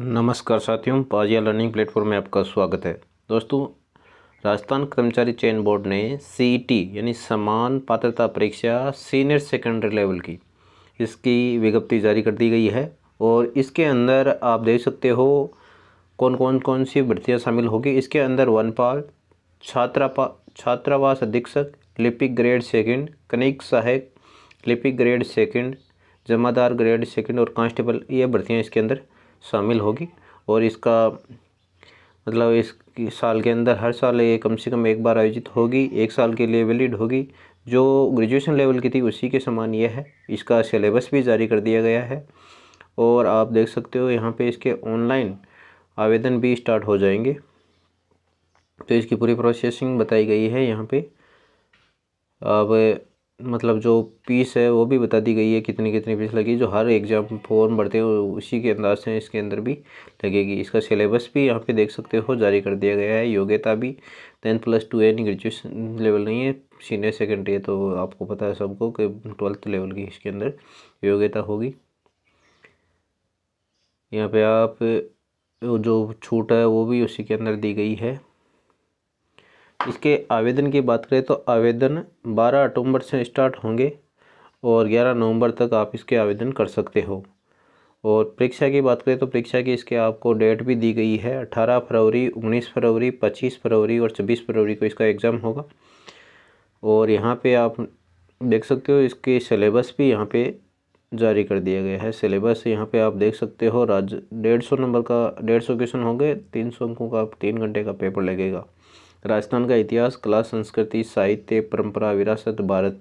नमस्कार साथियों पाजिया learning platform में आपका स्वागत है दोस्तों राजस्थान कर्मचारी चयन बोर्ड ने सी e यानी समान पात्रता परीक्षा सीनियर सेकेंडरी लेवल की इसकी विज्ञप्ति जारी कर दी गई है और इसके अंदर आप देख सकते हो कौन कौन कौन सी भर्तियाँ शामिल होगी इसके अंदर वनपाल छात्रापा छात्रावास अधीक्षक लिपिक ग्रेड सेकेंड कनिक सहायक लिपिक ग्रेड सेकेंड जमादार ग्रेड सेकेंड और कांस्टेबल ये भर्तियाँ इसके अंदर शामिल होगी और इसका मतलब इस साल के अंदर हर साल ये कम से कम एक बार आयोजित होगी एक साल के लिए वैलिड होगी जो ग्रेजुएशन लेवल की थी उसी के समान यह है इसका सिलेबस भी जारी कर दिया गया है और आप देख सकते हो यहाँ पे इसके ऑनलाइन आवेदन भी स्टार्ट हो जाएंगे तो इसकी पूरी प्रोसेसिंग बताई गई है यहाँ पे अब मतलब जो पीस है वो भी बता दी गई है कितनी कितनी पीस लगी जो हर एग्ज़ाम फॉर्म भरते हो उसी के अंदाज से इसके अंदर भी लगेगी इसका सिलेबस भी यहाँ पे देख सकते हो जारी कर दिया गया है योग्यता भी tenth plus two and graduation level नहीं है सीनियर सेकेंडरी है तो आपको पता है सबको कि ट्वेल्थ लेवल की इसके अंदर योग्यता होगी यहाँ पर आप जो छूट है वो भी उसी के अंदर दी गई है इसके आवेदन की बात करें तो आवेदन 12 अक्टूबर से स्टार्ट होंगे और 11 नवंबर तक आप इसके आवेदन कर सकते हो और परीक्षा की बात करें तो परीक्षा की इसके आपको डेट भी दी गई है 18 फरवरी 19 फरवरी 25 फरवरी और 26 फरवरी को इसका एग्ज़ाम होगा और यहाँ पे आप देख सकते हो इसके सिलेबस भी यहाँ पे जारी कर दिया गया है सिलेबस यहाँ पे आप देख सकते हो राज्य डेढ़ सौ नंबर का डेढ़ सौ क्वेश्चन होंगे तीन सौ अंकों का तीन घंटे का पेपर लगेगा राजस्थान का इतिहास कला संस्कृति साहित्य परंपरा विरासत भारत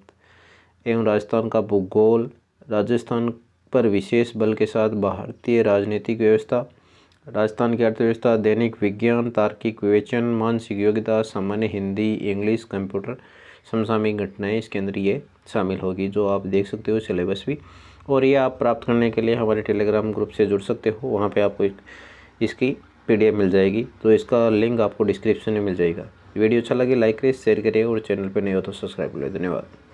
एवं राजस्थान का भूगोल राजस्थान पर विशेष बल के साथ भारतीय राजनीतिक व्यवस्था राजस्थान की अर्थव्यवस्था दैनिक विज्ञान तार्किक विवेचन मानसिक योग्यता सामान्य हिंदी इंग्लिश कंप्यूटर समसामयिक घटनाएँ इसके अंदर ये शामिल होगी जो आप देख सकते हो सिलेबस भी और ये आप प्राप्त करने के लिए हमारे टेलीग्राम ग्रुप से जुड़ सकते हो वहाँ पर आपको इसकी पीडीएफ मिल जाएगी तो इसका लिंक आपको डिस्क्रिप्शन में मिल जाएगा वीडियो अच्छा लगे लाइक करिए शेयर करिए और चैनल पर नहीं हो तो सब्सक्राइब करिए धन्यवाद